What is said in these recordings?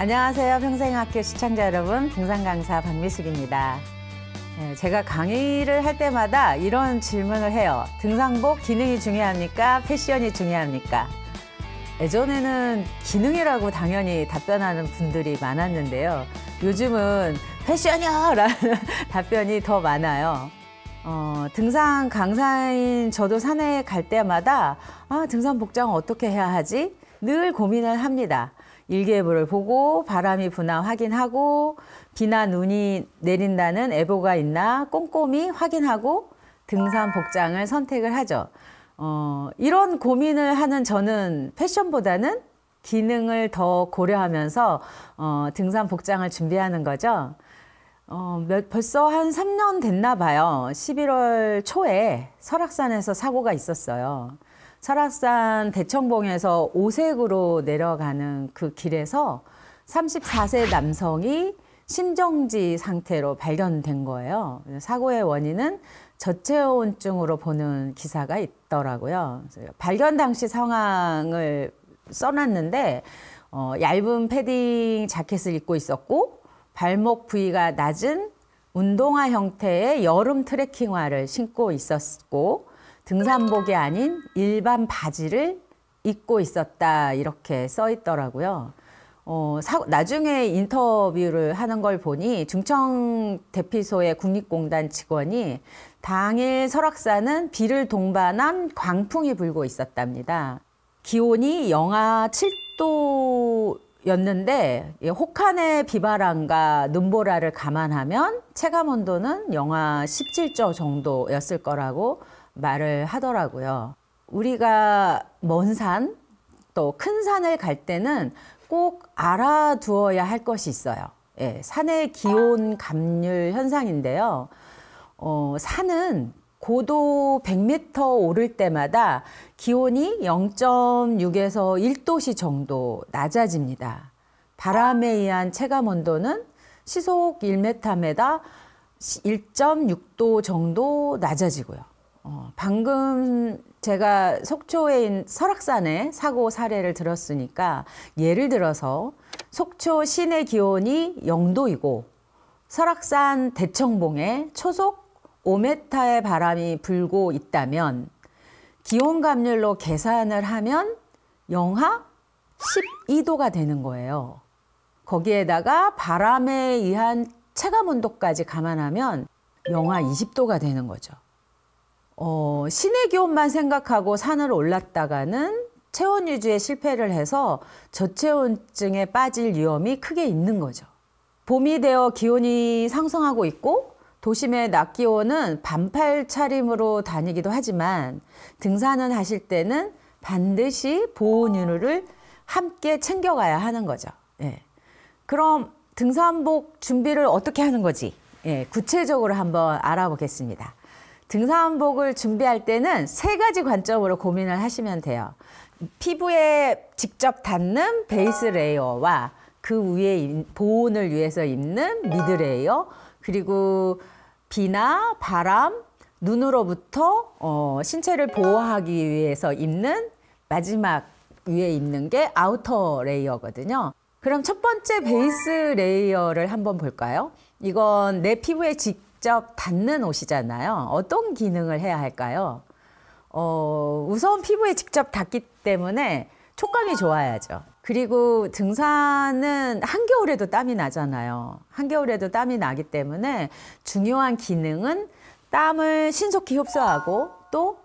안녕하세요. 평생학교 시청자 여러분, 등산 강사 박미숙입니다. 네, 제가 강의를 할 때마다 이런 질문을 해요. 등산복 기능이 중요합니까? 패션이 중요합니까? 예전에는 기능이라고 당연히 답변하는 분들이 많았는데요. 요즘은 패션이요! 라는 답변이 더 많아요. 어, 등산 강사인 저도 산에 갈 때마다 아, 등산 복장 어떻게 해야 하지? 늘 고민을 합니다. 일기예보를 보고 바람이 부나 확인하고 비나 눈이 내린다는 예보가 있나 꼼꼼히 확인하고 등산 복장을 선택을 하죠. 어, 이런 고민을 하는 저는 패션보다는 기능을 더 고려하면서 어, 등산 복장을 준비하는 거죠. 어, 몇, 벌써 한 3년 됐나 봐요. 11월 초에 설악산에서 사고가 있었어요. 설악산 대청봉에서 오색으로 내려가는 그 길에서 34세 남성이 심정지 상태로 발견된 거예요. 사고의 원인은 저체온증으로 보는 기사가 있더라고요. 발견 당시 상황을 써놨는데 어, 얇은 패딩 자켓을 입고 있었고 발목 부위가 낮은 운동화 형태의 여름 트레킹화를 신고 있었고 등산복이 아닌 일반 바지를 입고 있었다 이렇게 써 있더라고요. 어, 사, 나중에 인터뷰를 하는 걸 보니 중청 대피소의 국립공단 직원이 당일 설악산은 비를 동반한 광풍이 불고 있었답니다. 기온이 영하 7도였는데 예, 혹한의 비바람과 눈보라를 감안하면 체감 온도는 영하 17도 정도였을 거라고 말을 하더라고요. 우리가 먼 산, 또 큰 산을 갈 때는 꼭 알아두어야 할 것이 있어요. 예, 산의 기온 감률 현상인데요. 어, 산은 고도 100m 오를 때마다 기온이 0.6에서 1도씨 정도 낮아집니다. 바람에 의한 체감 온도는 시속 1 m 에다 1.6도 정도 낮아지고요. 어, 방금 제가 속초에 설악산에 사고 사례를 들었으니까 예를 들어서 속초 시내 기온이 영도이고 설악산 대청봉에 초속 5m의 바람이 불고 있다면 기온 감률로 계산을 하면 영하 12도가 되는 거예요. 거기에다가 바람에 의한 체감 온도까지 감안하면 영하 20도가 되는 거죠. 어, 신의 기운만 생각하고 산을 올랐다가는 체온 유지에 실패를 해서 저체온증에 빠질 위험이 크게 있는 거죠. 봄이 되어 기온이 상승하고 있고 도심의 낮 기온은 반팔 차림으로 다니기도 하지만 등산을 하실 때는 반드시 보온유를 함께 챙겨가야 하는 거죠. 예. 그럼 등산복 준비를 어떻게 하는 거지? 예, 구체적으로 한번 알아보겠습니다. 등산복을 준비할 때는 세 가지 관점으로 고민을 하시면 돼요. 피부에 직접 닿는 베이스 레이어와 그 위에 보온을 위해서 입는 미드 레이어 그리고 비나 바람 눈으로부터 어, 신체를 보호하기 위해서 입는 마지막 위에 입는 게 아우터 레이어거든요. 그럼 첫 번째 베이스 레이어를 한번 볼까요? 이건 내 피부에 직 직접 닿는 옷이잖아요. 어떤 기능을 해야 할까요? 어, 우선 피부에 직접 닿기 때문에 촉감이 좋아야죠. 그리고 등산은 한겨울에도 땀이 나잖아요. 한겨울에도 땀이 나기 때문에 중요한 기능은 땀을 신속히 흡수하고 또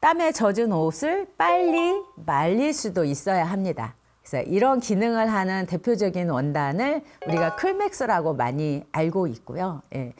땀에 젖은 옷을 빨리 말릴 수도 있어야 합니다. 그래서 이런 기능을 하는 대표적인 원단을 우리가 클맥스라고 많이 알고 있고요. 예.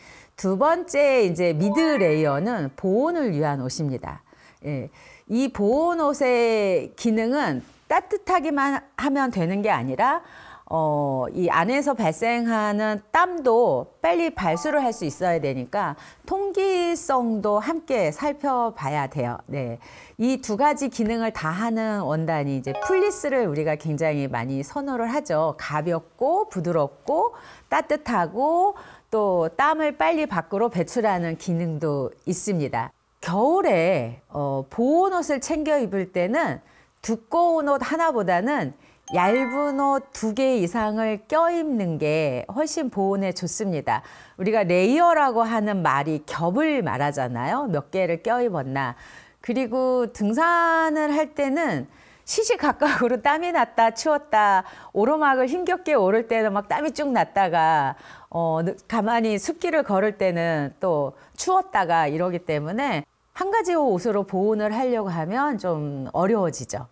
두 번째 이제 미드 레이어는 보온을 위한 옷입니다. 예. 이 보온 옷의 기능은 따뜻하기만 하면 되는 게 아니라 어, 이 안에서 발생하는 땀도 빨리 발수를 할 수 있어야 되니까 통기성도 함께 살펴봐야 돼요. 네. 이 두 가지 기능을 다 하는 원단이 이제 플리스를 우리가 굉장히 많이 선호를 하죠. 가볍고 부드럽고 따뜻하고 또 땀을 빨리 밖으로 배출하는 기능도 있습니다. 겨울에 어, 보온 옷을 챙겨 입을 때는 두꺼운 옷 하나보다는 얇은 옷 두 개 이상을 껴입는 게 훨씬 보온에 좋습니다. 우리가 레이어라고 하는 말이 겹을 말하잖아요. 몇 개를 껴입었나. 그리고 등산을 할 때는 시시각각으로 땀이 났다, 추웠다, 오르막을 힘겹게 오를 때는 막 땀이 쭉 났다가, 어, 가만히 숲길을 걸을 때는 또 추웠다가 이러기 때문에 한 가지 옷으로 보온을 하려고 하면 좀 어려워지죠.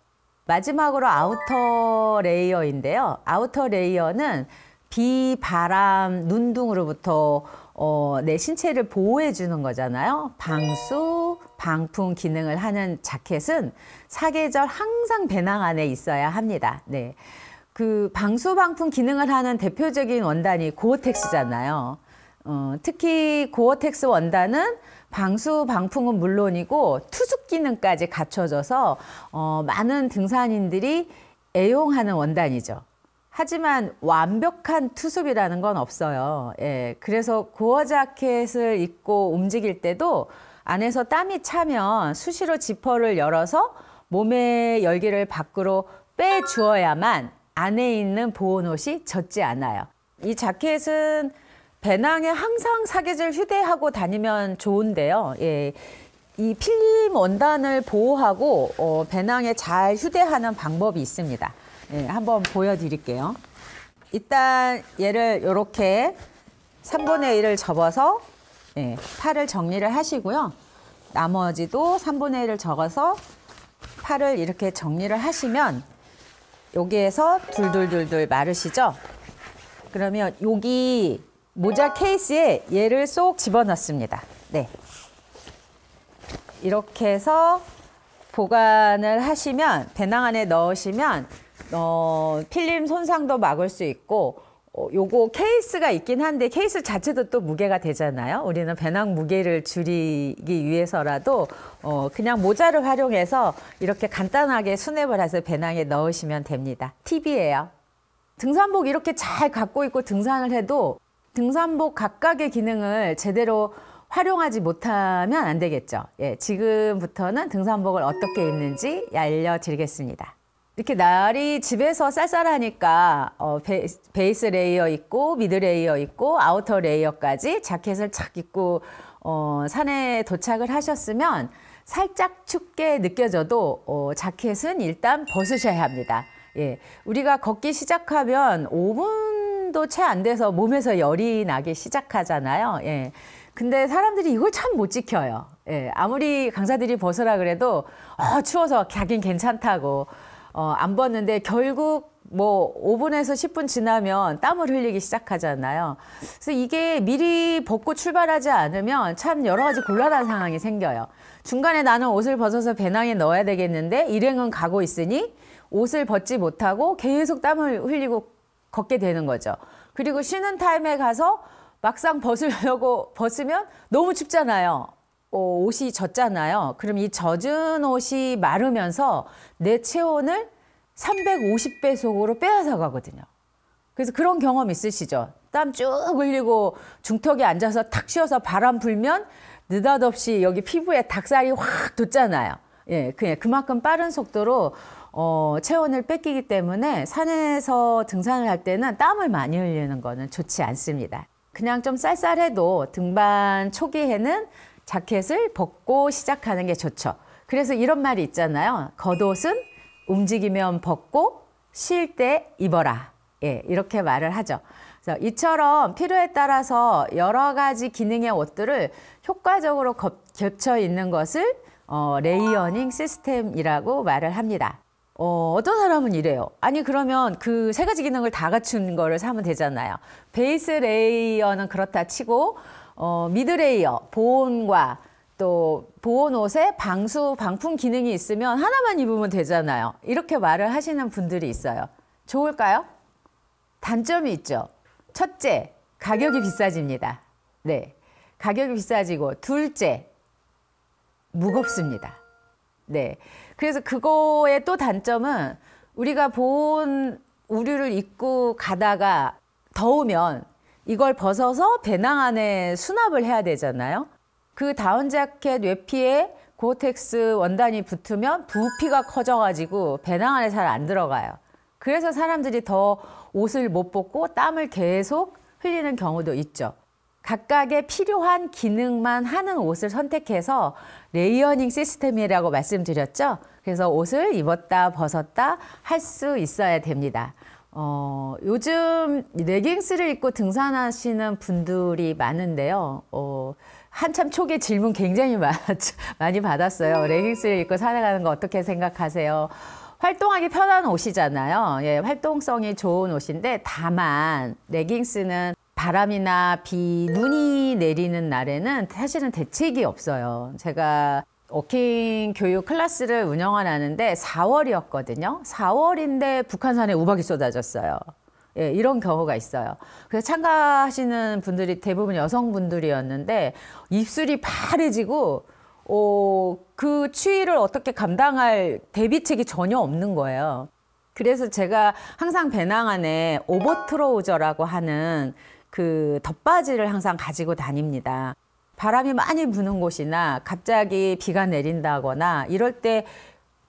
마지막으로 아우터 레이어인데요. 아우터 레이어는 비, 바람, 눈 등으로부터 어, 내 신체를 보호해 주는 거잖아요. 방수, 방풍 기능을 하는 자켓은 사계절 항상 배낭 안에 있어야 합니다. 네. 그 방수 방풍 기능을 하는 대표적인 원단이 고어텍스잖아요. 어, 특히 고어텍스 원단은 방수 방풍은 물론이고 투숙 기능까지 갖춰져서 어, 많은 등산인들이 애용하는 원단이죠. 하지만 완벽한 투습이라는 건 없어요. 예, 그래서 고어 자켓을 입고 움직일 때도 안에서 땀이 차면 수시로 지퍼를 열어서 몸의 열기를 밖으로 빼주어야만 안에 있는 보온 옷이 젖지 않아요. 이 자켓은 배낭에 항상 사계절 휴대하고 다니면 좋은데요. 예, 이 필름 원단을 보호하고 어, 배낭에 잘 휴대하는 방법이 있습니다. 네, 한번 보여드릴게요. 일단 얘를 이렇게 3분의 1을 접어서 네, 팔을 정리를 하시고요. 나머지도 3분의 1을 적어서 팔을 이렇게 정리를 하시면 여기에서 둘둘둘둘 마르시죠? 그러면 여기 모자 케이스에 얘를 쏙 집어넣습니다. 네. 이렇게 해서 보관을 하시면 배낭 안에 넣으시면 어, 필름 손상도 막을 수 있고 어, 요거 케이스가 있긴 한데 케이스 자체도 또 무게가 되잖아요. 우리는 배낭 무게를 줄이기 위해서라도 어, 그냥 모자를 활용해서 이렇게 간단하게 수납을 해서 배낭에 넣으시면 됩니다. 팁이에요. 등산복 이렇게 잘 갖고 있고 등산을 해도 등산복 각각의 기능을 제대로 활용하지 못하면 안 되겠죠. 예, 지금부터는 등산복을 어떻게 입는지 알려드리겠습니다. 이렇게 날이 집에서 쌀쌀하니까 어, 베, 베이스 레이어 있고 미드 레이어 있고 아우터 레이어까지 자켓을 착 입고 어, 산에 도착을 하셨으면 살짝 춥게 느껴져도 어, 자켓은 일단 벗으셔야 합니다. 예, 우리가 걷기 시작하면 5분도 채 안 돼서 몸에서 열이 나기 시작하잖아요. 예. 근데 사람들이 이걸 참 못 지켜요. 예, 아무리 강사들이 벗으라 그래도 어, 추워서 가긴 괜찮다고 어, 안 벗는데 결국 뭐 5분에서 10분 지나면 땀을 흘리기 시작하잖아요. 그래서 이게 미리 벗고 출발하지 않으면 참 여러 가지 곤란한 상황이 생겨요. 중간에 나는 옷을 벗어서 배낭에 넣어야 되겠는데 일행은 가고 있으니 옷을 벗지 못하고 계속 땀을 흘리고 걷게 되는 거죠. 그리고 쉬는 타임에 가서 막상 벗으려고 벗으면 너무 춥잖아요. 어, 옷이 젖잖아요. 그럼 이 젖은 옷이 마르면서 내 체온을 350배속으로 빼앗아 가거든요. 그래서 그런 경험 있으시죠? 땀 쭉 흘리고 중턱에 앉아서 탁 쉬어서 바람 불면 느닷없이 여기 피부에 닭살이 확 돋잖아요. 예, 그 그만큼 빠른 속도로 어, 체온을 뺏기기 때문에 산에서 등산을 할 때는 땀을 많이 흘리는 거는 좋지 않습니다. 그냥 좀 쌀쌀해도 등반 초기에는 자켓을 벗고 시작하는 게 좋죠. 그래서 이런 말이 있잖아요. 겉옷은 움직이면 벗고 쉴 때 입어라. 예, 이렇게 말을 하죠. 그래서 이처럼 필요에 따라서 여러 가지 기능의 옷들을 효과적으로 겹쳐 있는 것을 어, 레이어닝 시스템이라고 말을 합니다. 어, 어떤 사람은 이래요. 아니 그러면 그 세 가지 기능을 다 갖춘 거를 사면 되잖아요. 베이스 레이어는 그렇다 치고 어, 미드레이어, 보온과 또 보온 옷에 방수 방풍 기능이 있으면 하나만 입으면 되잖아요. 이렇게 말을 하시는 분들이 있어요. 좋을까요? 단점이 있죠. 첫째, 가격이 비싸집니다. 네. 가격이 비싸지고 둘째, 무겁습니다. 네. 그래서 그거의 또 단점은 우리가 보온 우류를 입고 가다가 더우면 이걸 벗어서 배낭 안에 수납을 해야 되잖아요. 그 다운 자켓 외피에 고텍스 원단이 붙으면 부피가 커져가지고 배낭 안에 잘 안 들어가요. 그래서 사람들이 더 옷을 못 벗고 땀을 계속 흘리는 경우도 있죠. 각각의 필요한 기능만 하는 옷을 선택해서 레이어닝 시스템이라고 말씀드렸죠. 그래서 옷을 입었다 벗었다 할 수 있어야 됩니다. 어, 요즘 레깅스를 입고 등산하시는 분들이 많은데요. 어, 한참 초기에 질문 굉장히 많, 많이 받았어요. 레깅스를 입고 살아가는 거 어떻게 생각하세요? 활동하기 편한 옷이잖아요. 예, 활동성이 좋은 옷인데 다만 레깅스는 바람이나 비, 눈이 내리는 날에는 사실은 대책이 없어요. 제가 워킹 교육 클래스를 운영하는데 4월이었거든요. 4월인데 북한산에 우박이 쏟아졌어요. 예, 이런 경우가 있어요. 그래서 참가하시는 분들이 대부분 여성분들이었는데 입술이 파래지고 어, 그 추위를 어떻게 감당할 대비책이 전혀 없는 거예요. 그래서 제가 항상 배낭 안에 오버트로우저라고 하는 그덧바지를 항상 가지고 다닙니다. 바람이 많이 부는 곳이나 갑자기 비가 내린다거나 이럴 때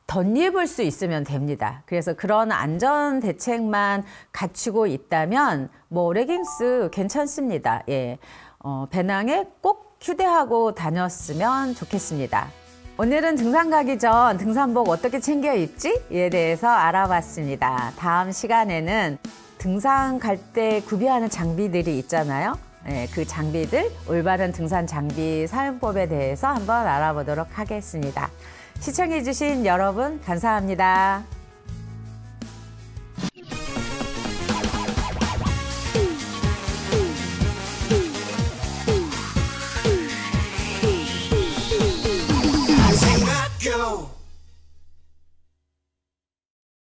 덧입을 수 있으면 됩니다. 그래서 그런 안전 대책만 갖추고 있다면 뭐 레깅스 괜찮습니다. 예. 어, 배낭에 꼭 휴대하고 다녔으면 좋겠습니다. 오늘은 등산 가기 전 등산복 어떻게 챙겨 입지? 에 대해서 알아봤습니다. 다음 시간에는 등산 갈 때 구비하는 장비들이 있잖아요. 네, 그 장비들, 올바른 등산 장비 사용법에 대해서 한번 알아보도록 하겠습니다. 시청해주신 여러분 감사합니다.